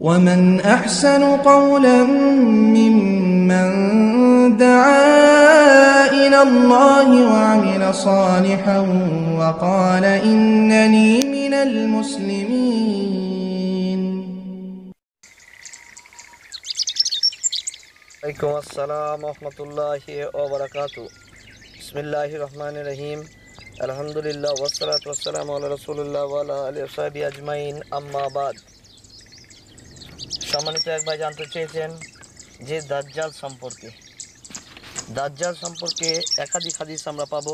ومن أحسن قولا ممن دعا إلى الله وعمل صالحا وقال إنني من المسلمين عليكم السلام ورحمة الله وبركاته بسم الله الرحمن الرحيم الحمد لله والصلاة والسلام على رسول الله وعلى آله وصحبه أجمعين أما بعد সম্মানিত এক ভাই জানতে চেয়েছেন যে দাজ্জাল সম্পর্কে দাজ্জাল সম্পর্কে একাধিক হাদিস আমরা পাবো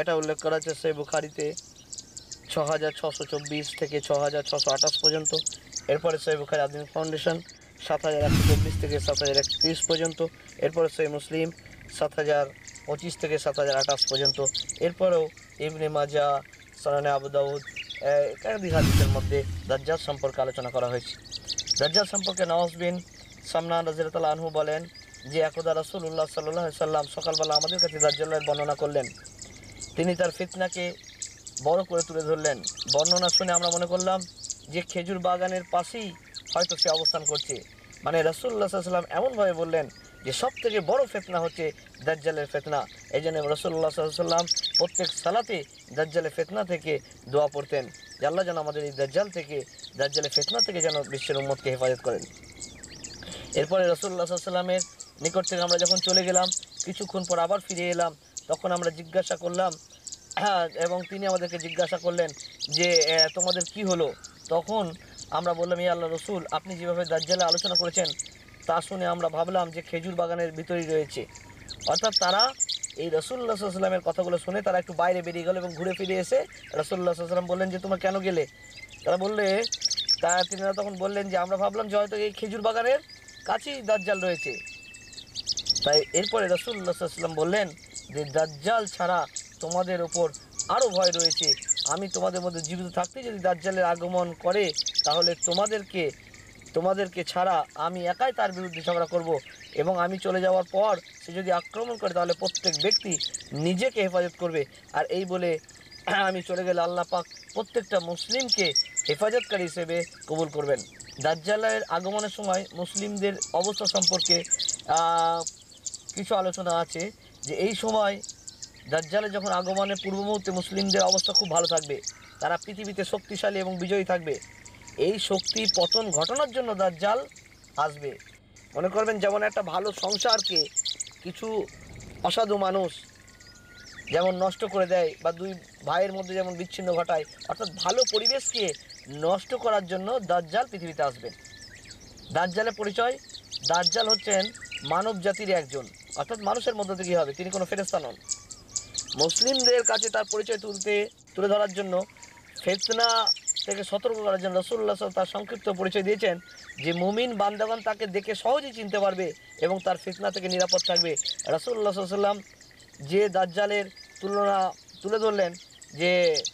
এটা উল্লেখ করা হচ্ছে সে বুখারিতে ছ হাজার ছশো চব্বিশ থেকে ছ হাজার ছশো আঠাশ পর্যন্ত এরপরে সে বুখারি আদিম ফাউন্ডেশন সাত হাজার একশো চব্বিশ থেকে সাত হাজার একত্রিশ পর্যন্ত এরপরে সে মুসলিম সাত হাজার পঁচিশ থেকে সাত হাজার আঠাশ পর্যন্ত এরপরেও ইবনে মাজা সালানে আবু দাউদ একাধিক হাদিসের মধ্যে দাজ্জাল সম্পর্কে আলোচনা করা হয়েছে দাজ্জাল সম্পর্কে নওয়াজ বিন সামনান রাজিরতাল আনহু বলেন যে একদা রাসুল্লাহ সাল্লাহ সাল্লাম সকালবেলা আমাদের কাছে দাজ্জালের বর্ণনা করলেন তিনি তার ফিতনাকে বড় করে তুলে ধরলেন বর্ণনা শুনে আমরা মনে করলাম যে খেজুর বাগানের পাশেই হয়তো সে অবস্থান করছে মানে রাসুল্লাহ সাল্লাম এমনভাবে বললেন যে সব থেকে বড় ফেতনা হচ্ছে দাজ্জালের ফেতনা এই জন্য রসুল্লাহ সাল্লাম প্রত্যেক সালাতে দাজ্জালের ফেতনা থেকে দোয়া পড়তেন যে আল্লাহ যেন আমাদের এই দাজ্জাল থেকে দাজ্জালের ফেতনা থেকে যেন বিশ্বের উম্মতকে হেফাজত করেন এরপরে রসুল্লাহ সাল্লামের নিকট থেকে আমরা যখন চলে গেলাম কিছুক্ষণ পর আবার ফিরে এলাম তখন আমরা জিজ্ঞাসা করলাম হ্যাঁ এবং তিনি আমাদেরকে জিজ্ঞাসা করলেন যে তোমাদের কি হলো তখন আমরা বললাম ইয়া আল্লাহ রসুল আপনি যেভাবে দার্জালে আলোচনা করেছেন তা শুনে আমরা ভাবলাম যে খেজুর বাগানের ভিতরেই রয়েছে অর্থাৎ তারা এই রসুল্লা সাল্লামের কথাগুলো শুনে তারা একটু বাইরে বেরিয়ে গেল এবং ঘুরে ফিরে এসে রসুল্লা সাল্লাম বললেন যে তোমরা কেন গেলে তারা বললে তা তিনারা তখন বললেন যে আমরা ভাবলাম যে হয়তো এই খেজুর বাগানের কাছেই দাজ্জাল রয়েছে তাই এরপরে রসুল্লা সাল্লাম বললেন যে দাজ্জাল ছাড়া তোমাদের ওপর আরও ভয় রয়েছে আমি তোমাদের মধ্যে জীবিত থাকতে যদি দাজ্জালের আগমন করে তাহলে তোমাদেরকে তোমাদেরকে ছাড়া আমি একাই তার বিরুদ্ধে ঝগড়া করব এবং আমি চলে যাওয়ার পর সে যদি আক্রমণ করে তাহলে প্রত্যেক ব্যক্তি নিজেকে হেফাজত করবে আর এই বলে আমি চলে গেলে আল্লাহ পাক প্রত্যেকটা মুসলিমকে হেফাজতকারী হিসেবে কবুল করবেন দাজ্জালের আগমনের সময় মুসলিমদের অবস্থা সম্পর্কে কিছু আলোচনা আছে যে এই সময় দার্জালে যখন আগমনের পূর্ব মুহূর্তে মুসলিমদের অবস্থা খুব ভালো থাকবে তারা পৃথিবীতে শক্তিশালী এবং বিজয়ী থাকবে এই শক্তি পতন ঘটানোর জন্য দাজ্জাল আসবে মনে করবেন যেমন একটা ভালো সংসারকে কিছু অসাধু মানুষ যেমন নষ্ট করে দেয় বা দুই ভাইয়ের মধ্যে যেমন বিচ্ছিন্ন ঘটায় অর্থাৎ ভালো পরিবেশকে নষ্ট করার জন্য দাজ্জাল পৃথিবীতে আসবে দাজ্জালের পরিচয় দাজ্জাল হচ্ছেন মানব জাতির একজন অর্থাৎ মানুষের মধ্যে থেকে হবে তিনি কোনো ফেরেস্তা নন মুসলিমদের কাছে তার পরিচয় তুলতে তুলে ধরার জন্য ফেতনা থেকে সতর্ক করার জন্য রসুল্লাহ তার সংক্ষিপ্ত পরিচয় দিয়েছেন যে মুমিন বান্দাবান তাকে দেখে সহজেই চিনতে পারবে এবং তার ফিতনা থেকে নিরাপদ থাকবে রসুল্লাহ সাল্লাম যে দাজ্জালের তুলনা তুলে ধরলেন যে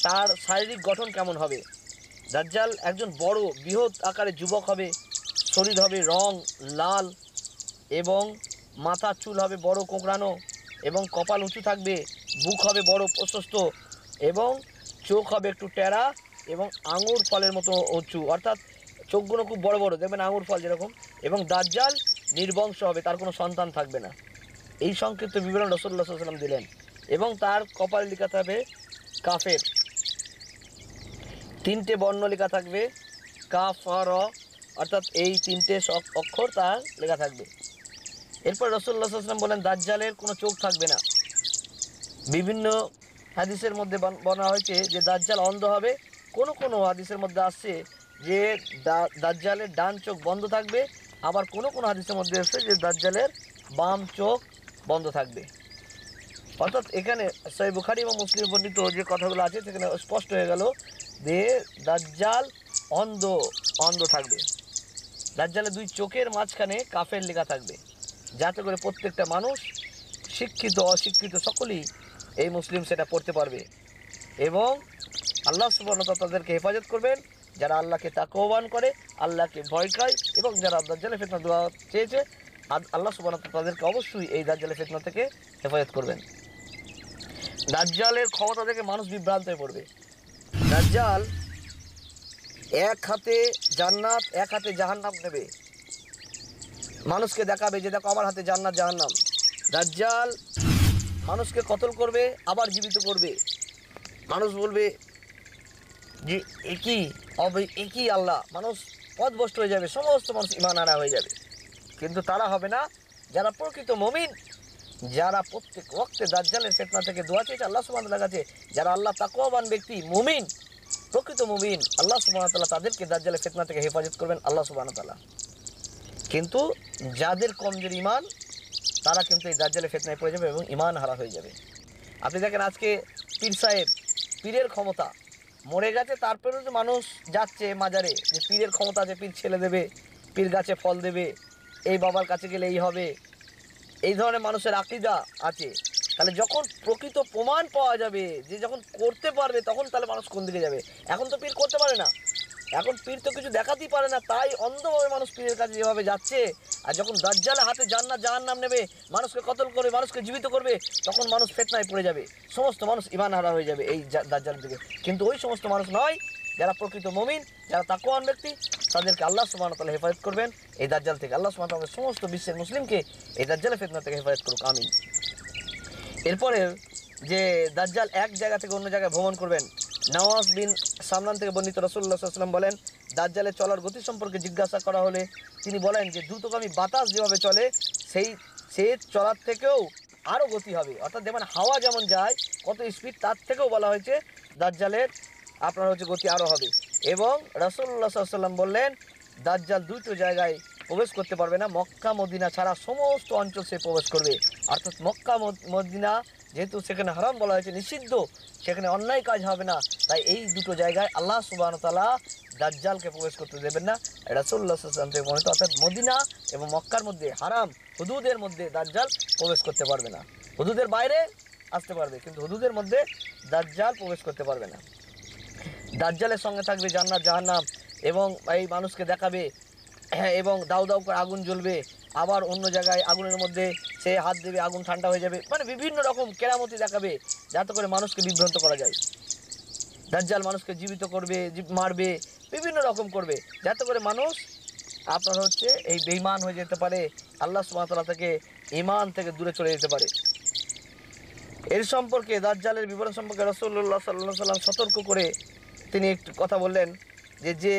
তার শারীরিক গঠন কেমন হবে দাজ্জাল একজন বড় বৃহৎ আকারে যুবক হবে শরীর হবে রং লাল এবং মাথার চুল হবে বড় কোঁকড়ানো এবং কপাল উঁচু থাকবে বুক হবে বড় প্রশস্ত এবং চোখ হবে একটু টেরা এবং আঙুর ফলের মতো উঁচু অর্থাৎ চোখগুলো খুব বড় বড় দেখবেন আঙুর ফল যেরকম এবং দাজ্জাল নির্বংশ হবে তার কোনো সন্তান থাকবে না এই সংক্ষিপ্ত বিবরণ রসল্লা সাল্লাম দিলেন এবং তার কপাল লেখা থাকবে কাফের তিনটে বর্ণ লেখা থাকবে কাফ র অর্থাৎ এই তিনটে অক্ষর তার লেখা থাকবে এরপর রসল্লা সাল্লাম বলেন দাজ্জালের কোনো চোখ থাকবে না বিভিন্ন হাদিসের মধ্যে বলা হয়েছে যে দাজ্জাল অন্ধ হবে কোন কোনো হাদিসের মধ্যে আসছে যে দাজ্জালের ডান চোখ বন্ধ থাকবে আবার কোন কোনো হাদিসের মধ্যে আসছে যে দাজ্জালের বাম চোখ বন্ধ থাকবে অর্থাৎ এখানে সাই বুখারি এবং মুসলিম বর্ণিত যে কথাগুলো আছে সেখানে স্পষ্ট হয়ে গেল যে দাজ্জাল অন্ধ অন্ধ থাকবে দাজ্জালে দুই চোখের মাঝখানে কাফের লেখা থাকবে যাতে করে প্রত্যেকটা মানুষ শিক্ষিত অশিক্ষিত সকলেই এই মুসলিম সেটা পড়তে পারবে এবং আল্লাহ সুবর্ণতা তাদেরকে হেফাজত করবেন যারা আল্লাহকে তাকওয়ান করে আল্লাহকে ভয় খায় এবং যারা দাজ্জালের ফেতনা দেওয়া চেয়েছে আল্লাহ সুবর্ণতা তাদেরকে অবশ্যই এই দাজ্জালের ফেতনা থেকে হেফাজত করবেন দাজ্জালের ক্ষমতা থেকে মানুষ বিভ্রান্ত হয়ে পড়বে দাজ্জাল এক হাতে জান্নাত এক হাতে জাহান্নাম নেবে মানুষকে দেখাবে যে দেখো আমার হাতে জান্নাত জাহান্নাম দাজ্জাল মানুষকে কতল করবে আবার জীবিত করবে মানুষ বলবে যে একই অব একই আল্লাহ মানুষ পদভষ্ট হয়ে যাবে সমস্ত মানুষ ইমান আনা হয়ে যাবে কিন্তু তারা হবে না যারা প্রকৃত মমিন যারা প্রত্যেক রক্তে দাজ্জালের চেতনা থেকে দোয়া চেয়েছে আল্লাহ সুবাহ কাছে যারা আল্লাহ তাকুয়াবান ব্যক্তি মুমিন প্রকৃত মুমিন আল্লাহ সুমান তাল্লাহ তাদেরকে দাজ্জালের চেতনা থেকে হেফাজত করবেন আল্লাহ সুবাহ তাল্লাহ কিন্তু যাদের কমজোর ইমান তারা কিন্তু এই দাজ্জালের চেতনায় পড়ে যাবে এবং ইমান হারা হয়ে যাবে আপনি দেখেন আজকে পীর সাহেব পীরের ক্ষমতা মরে গেছে তারপরেও যে মানুষ যাচ্ছে মাজারে যে পীরের ক্ষমতা আছে পীর ছেলে দেবে পীর গাছে ফল দেবে এই বাবার কাছে গেলে এই হবে এই ধরনের মানুষের আকিদা আছে তাহলে যখন প্রকৃত প্রমাণ পাওয়া যাবে যে যখন করতে পারবে তখন তাহলে মানুষ কোন দিকে যাবে এখন তো পীর করতে পারে না এখন পীর তো কিছু দেখাতেই পারে না তাই অন্ধভাবে মানুষ পীরের কাছে যেভাবে যাচ্ছে আর যখন দাজ্জালে হাতে না জাহার নাম নেবে মানুষকে কতল করবে মানুষকে জীবিত করবে তখন মানুষ ফেতনায় পড়ে যাবে সমস্ত মানুষ ইমান হারা হয়ে যাবে এই দাজ্জালের দিকে কিন্তু ওই সমস্ত মানুষ নয় যারা প্রকৃত মমিন যারা তাকুয়ান ব্যক্তি তাদেরকে আল্লাহ সুবাহ তালা হেফাজত করবেন এই দাজ্জাল থেকে আল্লাহ সুবাহ তালা সমস্ত বিশ্বের মুসলিমকে এই দাজ্জালের ফেতনা থেকে হেফাজত করুক আমি এরপরে যে দাজ্জাল এক জায়গা থেকে অন্য জায়গায় ভ্রমণ করবেন নওয়াজ বিন সামনান থেকে বর্ণিত রসুল্লাহাম বলেন দাজ্জালে চলার গতি সম্পর্কে জিজ্ঞাসা করা হলে তিনি বলেন যে দ্রুতগামী বাতাস যেভাবে চলে সেই সে চলার থেকেও আরও গতি হবে অর্থাৎ যেমন হাওয়া যেমন যায় কত স্পিড তার থেকেও বলা হয়েছে দাজ্জালের আপনার হচ্ছে গতি আরও হবে এবং রসুল্লাহ সাল্লাম বললেন দাজ্জাল দুটো জায়গায় প্রবেশ করতে পারবে না মক্কা মদিনা ছাড়া সমস্ত অঞ্চল সে প্রবেশ করবে অর্থাৎ মক্কা মদিনা যেহেতু সেখানে হারাম বলা হয়েছে নিষিদ্ধ সেখানে অন্যায় কাজ হবে না তাই এই দুটো জায়গায় আল্লাহ তালা দাজ্জালকে প্রবেশ করতে দেবেন না এটা সাল্লাম থেকে বর্ণিত অর্থাৎ মদিনা এবং মক্কার মধ্যে হারাম হুদুদের মধ্যে দাজ্জাল প্রবেশ করতে পারবে না হুদুদের বাইরে আসতে পারবে কিন্তু হুদুদের মধ্যে দাজ্জাল প্রবেশ করতে পারবে না দাজ্জালের সঙ্গে থাকবে জান্নাত জাহান্নাম এবং এই মানুষকে দেখাবে হ্যাঁ, এবং দাউ দাউ করে আগুন জ্বলবে আবার অন্য জায়গায় আগুনের মধ্যে সে হাত দেবে আগুন ঠান্ডা হয়ে যাবে মানে বিভিন্ন রকম কেরামতি দেখাবে যাতে করে মানুষকে বিভ্রান্ত করা যায় দাজ্জাল মানুষকে জীবিত করবে মারবে বিভিন্ন রকম করবে যাতে করে মানুষ আপনার হচ্ছে এই বেইমান হয়ে যেতে পারে আল্লাহ সুমাতলা থেকে ইমান থেকে দূরে চলে যেতে পারে এর সম্পর্কে দাজ্জালের বিবরণ সম্পর্কে রসল্লা সাল্লা সাল্লাম সতর্ক করে তিনি একটু কথা বললেন যে যে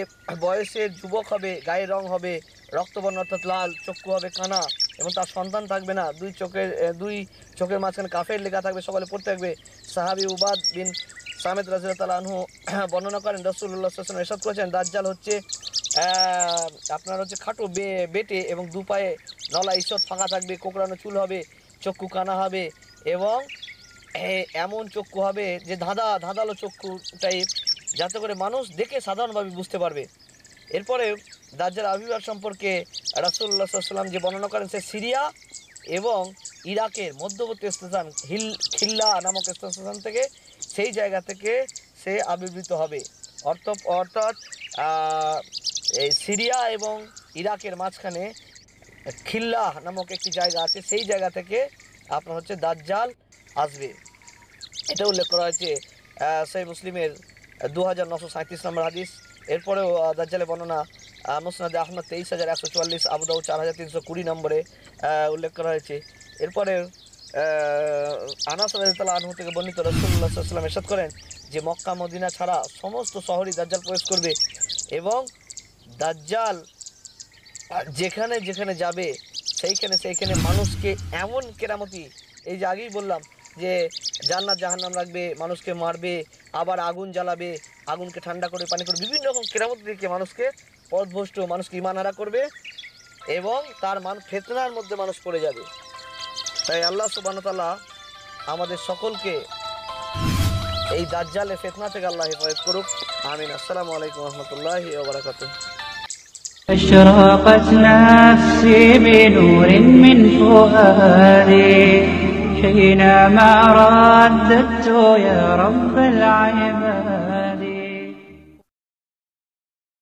বয়সের যুবক হবে গায়ের রং হবে রক্তবর্ণ অর্থাৎ লাল চক্ষু হবে কানা এবং তার সন্তান থাকবে না দুই চোখের দুই চোখের মাঝখানে কাফের লেখা থাকবে সকালে পড়তে থাকবে সাহাবি উবাদ বিন সামেদ রাজিয়াল আনহু বর্ণনা করেন রসুল্লাহ হাসান এরশাদ করেছেন দাজ্জাল হচ্ছে আপনার হচ্ছে খাটো বে বেটে এবং দু পায়ে নলা ঈশ্বর ফাঁকা থাকবে কোকড়ানো চুল হবে চক্ষু কানা হবে এবং এমন চক্ষু হবে যে ধাঁধা ধাঁধালো চক্ষু টাইপ যাতে করে মানুষ দেখে সাধারণভাবে বুঝতে পারবে এরপরে দাজ্জাল আবির্ভাব সম্পর্কে রাসুল্লা সাল্লাম যে বর্ণনা করেন সে সিরিয়া এবং ইরাকের মধ্যবর্তী স্টেশন হিল খিল্লা নামক স্টেশন থেকে সেই জায়গা থেকে সে আবির্ভূত হবে অর্থ অর্থাৎ এই সিরিয়া এবং ইরাকের মাঝখানে খিল্লা নামক একটি জায়গা আছে সেই জায়গা থেকে আপনার হচ্ছে দাজ্জাল আসবে এটা উল্লেখ করা হয়েছে সেই মুসলিমের দু হাজার নশো সাঁত্রিশ নম্বর হাদিস এরপরেও দাজ্জালের বর্ণনা মোসনাদে আহমদ তেইশ হাজার একশো চুয়াল্লিশ আবুদাউ চার হাজার তিনশো কুড়ি নম্বরে উল্লেখ করা হয়েছে এরপরে আনাস রাজিতাল্লাহ আনহু থেকে বর্ণিত রসুল্লাহ সাল্লাম এরশাদ করেন যে মক্কা মদিনা ছাড়া সমস্ত শহরই দাজ্জাল প্রবেশ করবে এবং দাজ্জাল যেখানে যেখানে যাবে সেইখানে সেইখানে মানুষকে এমন কেরামতি এই যে আগেই বললাম যে জান্নাত জাহান্নাম রাখবে মানুষকে মারবে আবার আগুন জ্বালাবে আগুনকে ঠান্ডা করে পানি করে বিভিন্ন রকম কেরামত দিকে মানুষকে পথভ্রষ্ট মানুষ ইমানহারা করবে এবং তার মান ফেতনার মধ্যে মানুষ পড়ে যাবে তাই আল্লাহ সুবাহতাল্লাহ আমাদের সকলকে এই দাজ্জালে ফেতনা থেকে আল্লাহ হেফাজত করুক আমিন আসসালামু আলাইকুম রহমতুল্লাহ ওবরাকাত أشراقت نفسي بنور من فؤادي حينما رددت يا رب العباد